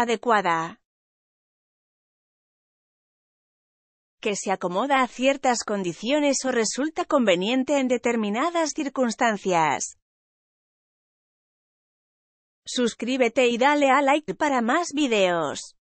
adecuada. que se acomoda a ciertas condiciones o resulta conveniente en determinadas circunstancias. Suscríbete y dale a like para más videos.